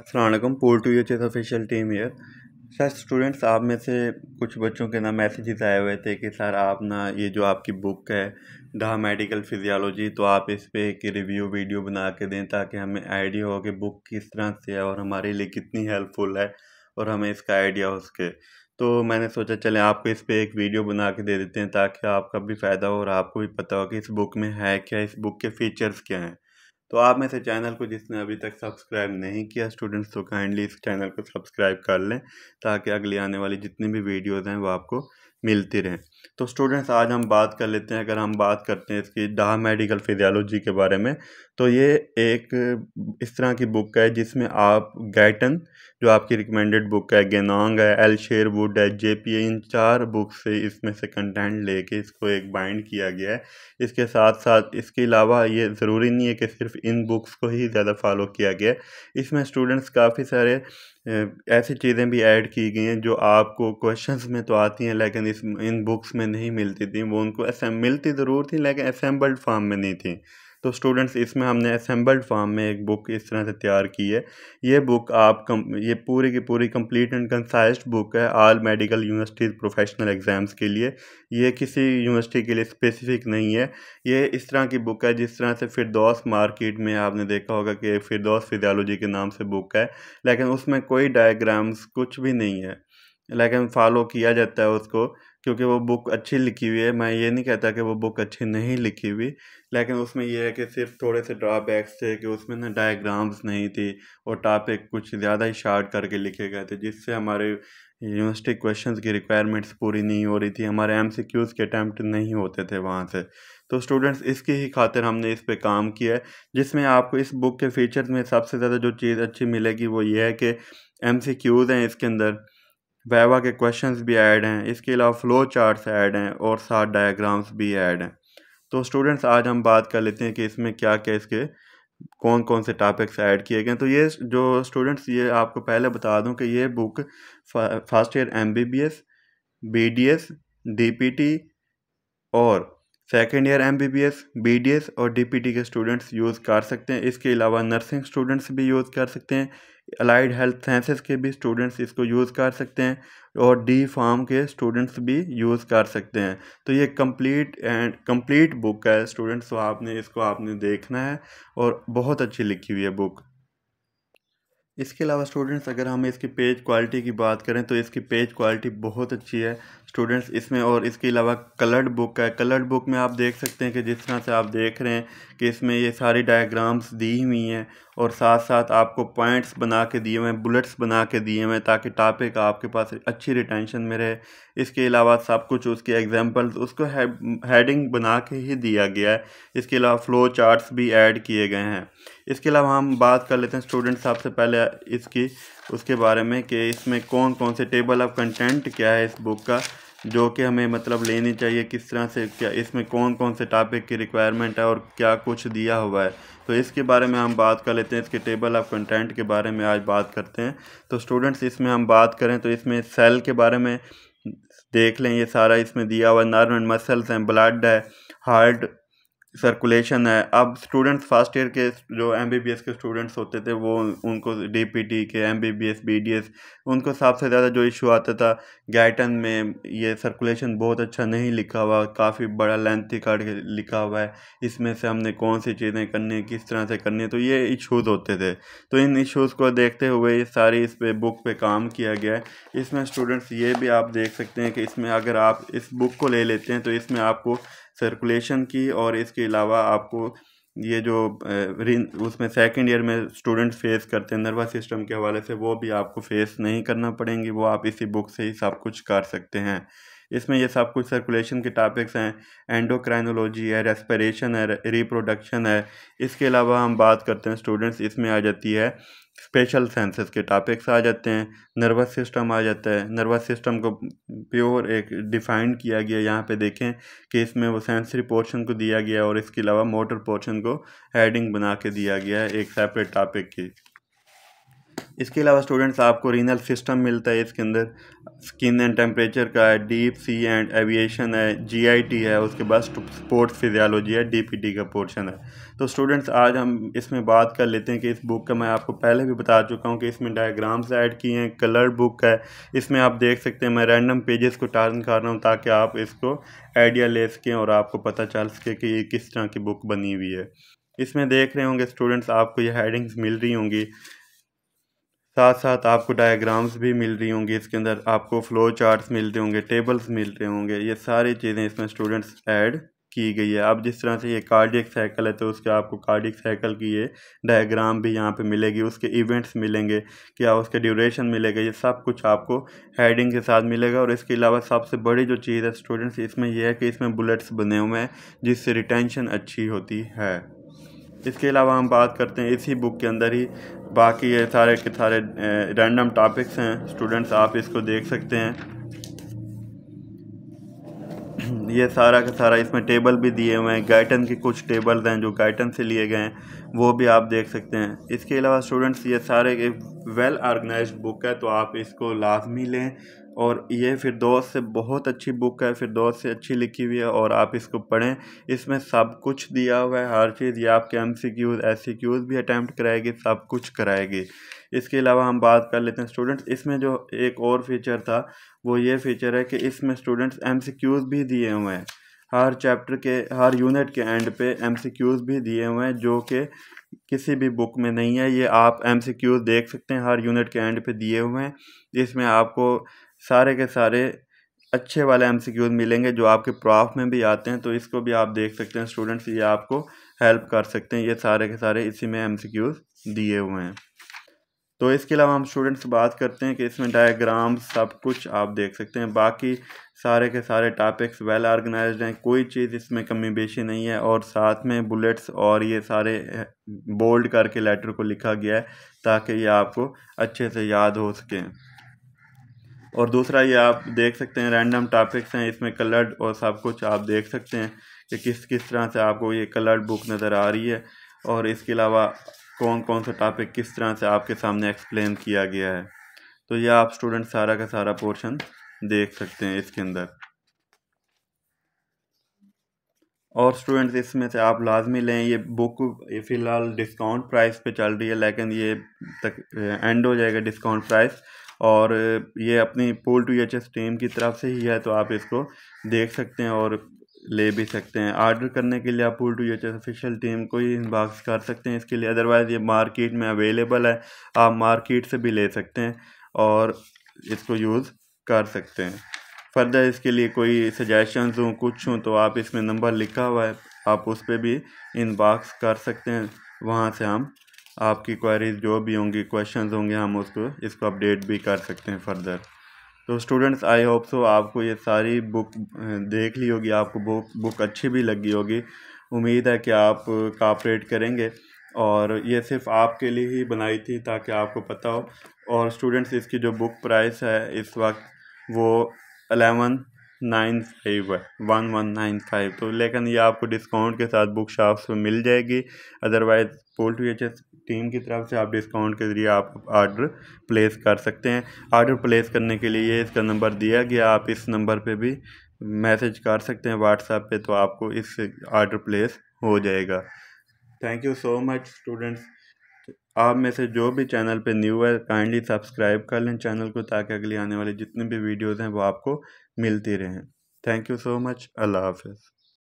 असलम पोल टू यूच ऑफिशियल टीम ईयर सर स्टूडेंट्स आप में से कुछ बच्चों के ना मैसेजेस आए हुए थे कि सर आप ना ये जो आपकी बुक है दा मेडिकल फिजियोलॉजी तो आप इस पर एक रिव्यू वीडियो बना के दें ताकि हमें आइडिया हो कि बुक किस तरह से है और हमारे लिए कितनी हेल्पफुल है और हमें इसका आइडिया हो सके तो मैंने सोचा चले आपको इस पर एक वीडियो बना के दे देते हैं ताकि आपका भी फ़ायदा हो और आपको भी पता हो कि इस बुक में है क्या इस बुक के फ़ीचर्स क्या हैं तो आप में से चैनल को जिसने अभी तक सब्सक्राइब नहीं किया स्टूडेंट्स तो काइंडली इस चैनल को सब्सक्राइब कर लें ताकि अगली आने वाली जितनी भी वीडियोज़ हैं वो आपको मिलती रहें तो स्टूडेंट्स आज हम बात कर लेते हैं अगर हम बात करते हैं इसकी डा मेडिकल फिजियोलॉजी के बारे में तो ये एक इस तरह की बुक है जिसमें आप गैटन जो आपकी रिकमेंडेड बुक है गेनांग है एल शेरवुड है जे पी इन चार बुक से इसमें से कंटेंट लेके इसको एक बाइंड किया गया है इसके साथ साथ इसके अलावा ये ज़रूरी नहीं है कि सिर्फ इन बुक्स को ही ज़्यादा फॉलो किया गया है इसमें स्टूडेंट्स काफ़ी सारे ऐसी चीज़ें भी ऐड की गई हैं जो आपको क्वेश्चंस में तो आती हैं लेकिन इस इन बुक्स में नहीं मिलती थी वो उनको मिलती ज़रूर थी लेकिन असम्बल्ड फार्म में नहीं थी तो स्टूडेंट्स इसमें हमने असम्बल्ड फॉर्म में एक बुक इस तरह से तैयार की है ये बुक आप कम ये पूरी की पूरी कंप्लीट एंड कंसाइज बुक है all medical universities professional exams के लिए ये किसी यूनिवर्सिटी के लिए स्पेसिफिक नहीं है ये इस तरह की बुक है जिस तरह से फिरदौस मार्केट में आपने देखा होगा कि फिरदौस फिजियालोजी के नाम से बुक है लेकिन उसमें कोई डायग्राम्स कुछ भी नहीं है लेकिन फॉलो किया जाता है उसको क्योंकि वो बुक अच्छी लिखी हुई है मैं ये नहीं कहता कि वो बुक अच्छी नहीं लिखी हुई लेकिन उसमें यह है कि सिर्फ थोड़े से ड्रॉबैक्स थे कि उसमें ना डायग्राम्स नहीं थी और टॉपिक कुछ ज़्यादा ही शार्ट करके लिखे गए थे जिससे हमारे यूनिवर्सिटी क्वेश्चंस की रिक्वायरमेंट्स पूरी नहीं हो रही थी हमारे एम सी क्यूज़ के अटैम्प्ट नहीं होते थे वहाँ से तो स्टूडेंट्स इसकी ही खातिर हमने इस पे काम किया है जिसमें आपको इस बुक के फीचर्स में सबसे ज़्यादा जो चीज़ अच्छी मिलेगी वो ये है कि एम सी क्यूज़ हैं इसके अंदर वैवा के क्वेश्चंस भी ऐड हैं इसके अलावा फ्लो चार्ट्स ऐड हैं और सात डायग्राम्स भी ऐड हैं तो स्टूडेंट्स आज हम बात कर लेते हैं कि इसमें क्या क्या इसके कौन कौन से टॉपिक्स ऐड किए गए तो ये जो स्टूडेंट्स ये आपको पहले बता दूं कि ये book first year M B B S B D S D P T और second year M B B B D S और डी पी टी के स्टूडेंट्स यूज़ कर सकते हैं इसके अलावा नर्सिंग स्टूडेंट्स भी यूज़ कर सकते हैं अलाइड हेल्थ साइंसेस के भी स्टूडेंट्स इसको यूज़ कर सकते हैं और डी फार्म के स्टूडेंट्स भी यूज़ कर सकते हैं तो ये कंप्लीट एंड कंप्लीट बुक है स्टूडेंट्स तो आपने इसको आपने देखना है और बहुत अच्छी लिखी हुई है बुक इसके अलावा स्टूडेंट्स अगर हम इसकी पेज क्वालिटी की बात करें तो इसकी पेज क्वालिटी बहुत अच्छी है स्टूडेंट्स इसमें और इसके अलावा कलर्ड बुक है कलर्ड बुक में आप देख सकते हैं कि जिस तरह से आप देख रहे हैं कि इसमें ये सारी डायग्राम्स दी हुई हैं और साथ साथ आपको पॉइंट्स बना के दिए हुए हैं बुलेट्स बना के दिए हुए हैं ताकि टॉपिक आपके पास अच्छी रिटेंशन में रहे इसके अलावा सब कुछ उसके एग्जांपल्स उसको हेडिंग बना के ही दिया गया है इसके अलावा फ्लो चार्ट्स भी ऐड किए गए हैं इसके अलावा हम बात कर लेते हैं स्टूडेंट साहब से पहले इसकी उसके बारे में कि इसमें कौन कौन से टेबल ऑफ कंटेंट क्या है इस बुक का जो कि हमें मतलब लेनी चाहिए किस तरह से क्या इसमें कौन कौन से टॉपिक की रिक्वायरमेंट है और क्या कुछ दिया हुआ है तो इसके बारे में हम बात कर लेते हैं इसके टेबल ऑफ कंटेंट के बारे में आज बात करते हैं तो स्टूडेंट्स इसमें हम बात करें तो इसमें सेल के बारे में देख लें ये सारा इसमें दिया हुआ नर्व एंड मसल्स हैं ब्लड है हार्ट सर्कुलेशन है अब स्टूडेंट्स फर्स्ट ईयर के जो एम बी बी एस के स्टूडेंट्स होते थे वो उनको डी पी टी के M B B S B D S उनको सबसे ज़्यादा जो इशू आता था गाइटन में ये सर्कुलेशन बहुत अच्छा नहीं लिखा हुआ काफ़ी बड़ा लेंथी कार्ड लिखा हुआ है इसमें से हमने कौन सी चीज़ें करनी किस तरह से करनी है तो ये इशूज़ होते थे तो इन इशूज़ को देखते हुए ये सारी इस पर बुक पर काम किया गया है इसमें स्टूडेंट्स ये भी आप देख सकते हैं कि इसमें अगर आप इस बुक को ले लेते हैं तो इसमें आपको सर्कुलेशन की और इसके अलावा आपको ये जो उसमें सेकंड ईयर में स्टूडेंट फेस करते हैं नर्वस सिस्टम के हवाले से वो भी आपको फेस नहीं करना पड़ेंगी वो आप इसी बुक से ही सब कुछ कर सकते हैं इसमें ये सब कुछ सर्कुलेशन के टॉपिक्स हैं एंडोक्राइनोलॉजी है रेस्परेशन है रिप्रोडक्शन है इसके अलावा हम बात करते हैं स्टूडेंट्स इसमें आ जाती है स्पेशल सेंसेस के टॉपिक्स आ जाते हैं नर्वस सिस्टम आ जाता है नर्वस सिस्टम को प्योर एक डिफाइंड किया गया यहाँ पे देखें कि इसमें वो सेंसरी पोर्शन को दिया गया और इसके अलावा मोटर पोर्शन को हेडिंग बना के दिया गया है एक सेपरेट टॉपिक की इसके अलावा स्टूडेंट्स आपको रीनल सिस्टम मिलता है इसके अंदर स्किन एंड टेम्परेचर का है डीप सी एंड एविएशन है जीआईटी है उसके बाद स्पोर्ट्स फिजियालॉजी है डीपीटी का पोर्शन है तो स्टूडेंट्स आज हम इसमें बात कर लेते हैं कि इस बुक का मैं आपको पहले भी बता चुका हूँ कि इसमें डायग्राम्स ऐड किए हैं कलर बुक है इसमें आप देख सकते हैं मैं रैंडम पेजेस को टर्न कर रहा हूँ ताकि आप इसको आइडिया ले सकें और आपको पता चल सके कि ये किस तरह की बुक बनी हुई है इसमें देख रहे होंगे स्टूडेंट्स आपको ये हेडिंग्स मिल रही होंगी साथ साथ आपको डायग्राम्स भी मिल रही होंगी इसके अंदर आपको फ्लो चार्ट्स मिल रहे होंगे टेबल्स मिल रहे होंगे ये सारी चीज़ें इसमें स्टूडेंट्स ऐड की गई है अब जिस तरह से ये कार्डियक साइकिल है तो उसके आपको कार्डियक साइकिल की ये डायग्राम भी यहाँ पे मिलेगी उसके इवेंट्स मिलेंगे क्या उसके ड्यूरेशन मिलेगा ये सब कुछ आपको हेडिंग के साथ मिलेगा और इसके अलावा सबसे बड़ी जो चीज़ है स्टूडेंट्स इसमें यह है कि इसमें बुलेट्स बने हुए हैं जिससे रिटेंशन अच्छी होती है इसके अलावा हम बात करते हैं इसी बुक के अंदर ही बाकी ये सारे के सारे रैंडम टॉपिक्स हैं स्टूडेंट्स आप इसको देख सकते हैं ये सारा का सारा इसमें टेबल भी दिए हुए हैं गाइटन के कुछ टेबल्स हैं जो गाइटन से लिए गए हैं वो भी आप देख सकते हैं इसके अलावा स्टूडेंट्स ये सारे वेल ऑर्गेनाइज्ड बुक है तो आप इसको लाजमी लें और ये फ़िरदौस से बहुत अच्छी बुक है फ़िरदौस से अच्छी लिखी हुई है और आप इसको पढ़ें इसमें सब कुछ दिया हुआ है हर चीज़ ये आपके M C Qs S C Qs भी अटैम्प्ट कराएगी सब कुछ कराएगी इसके अलावा हम बात कर लेते हैं स्टूडेंट्स इसमें जो एक और फीचर था वो ये फीचर है कि इसमें स्टूडेंट्स एम सी क्यूज़ भी दिए हुए हैं हर चैप्टर के हर यूनिट के एंड पे एम सी क्यूज़ भी दिए हुए हैं जो कि किसी भी बुक में नहीं है ये आप एम सी क्यूज़ देख सकते हैं हर यूनिट के एंड पे दिए हुए हैं इसमें आपको सारे के सारे अच्छे वाले एम सी क्यूज़ मिलेंगे जो आपके प्रॉफ में भी आते हैं तो इसको भी आप देख सकते हैं स्टूडेंट्स ये आपको हेल्प कर सकते हैं ये सारे के सारे इसी में एम सी क्यूज़ दिए हुए हैं तो इसके अलावा हम स्टूडेंट्स बात करते हैं कि इसमें डायग्राम सब कुछ आप देख सकते हैं बाकी सारे के सारे टॉपिक्स वेल ऑर्गेनाइज्ड हैं कोई चीज़ इसमें कमी बेशी नहीं है और साथ में बुलेट्स और ये सारे बोल्ड करके लेटर को लिखा गया है ताकि ये आपको अच्छे से याद हो सकें और दूसरा ये आप देख सकते हैं रैंडम टॉपिक्स हैं इसमें कलर्ड और सब कुछ आप देख सकते हैं कि किस किस तरह से आपको ये कलर्ड बुक नज़र आ रही है और इसके अलावा कौन कौन सा टॉपिक किस तरह से आपके सामने एक्सप्लेन किया गया है तो यह आप स्टूडेंट सारा का सारा पोर्शन देख सकते हैं इसके अंदर और स्टूडेंट्स इसमें से आप लाजमी लें ये बुक फ़िलहाल डिस्काउंट प्राइस पे चल रही है लेकिन ये तक एंड हो जाएगा डिस्काउंट प्राइस और ये अपनी पोल टू एच एस टीम की तरफ से ही है तो आप इसको देख सकते हैं और ले भी सकते हैं आर्डर करने के लिए आप पुल टू एच ऑफिशियल टीम को ही इनबॉक्स कर सकते हैं इसके लिए अदरवाइज़ ये मार्केट में अवेलेबल है आप मार्केट से भी ले सकते हैं और इसको यूज़ कर सकते हैं फर्दर इसके लिए कोई सजेशंस हों कुछ हूँ तो आप इसमें नंबर लिखा हुआ है आप उस पर भी इनबॉक्स कर सकते हैं वहाँ से हम आपकी क्वारीज जो भी होंगी क्वेश्चन होंगे हम उसको इसको अपडेट भी कर सकते हैं फर्दर तो स्टूडेंट्स आई होप सो आपको ये सारी बुक देख ली होगी आपको बुक बुक अच्छी भी लगी होगी उम्मीद है कि आप कापरेट करेंगे और ये सिर्फ आपके लिए ही बनाई थी ताकि आपको पता हो और स्टूडेंट्स इसकी जो बुक प्राइस है इस वक्त वो eleven nine five one one nine five तो लेकिन ये आपको डिस्काउंट के साथ बुक शॉप्स में मिल जाएगी अदरवाइज़ पोल्ट्री एच टीम की तरफ से आप डिस्काउंट के ज़रिए आप आर्डर प्लेस कर सकते हैं आर्डर प्लेस करने के लिए इसका नंबर दिया गया आप इस नंबर पे भी मैसेज कर सकते हैं व्हाट्सएप पे तो आपको इस आर्डर प्लेस हो जाएगा thank you so much students आप में से जो भी चैनल पे न्यू है काइंडली सब्सक्राइब कर लें चैनल को ताकि अगली आने वाली जितनी भी वीडियोज़ हैं वो आपको मिलती रहें थैंक यू सो मच अल्लाह हाफ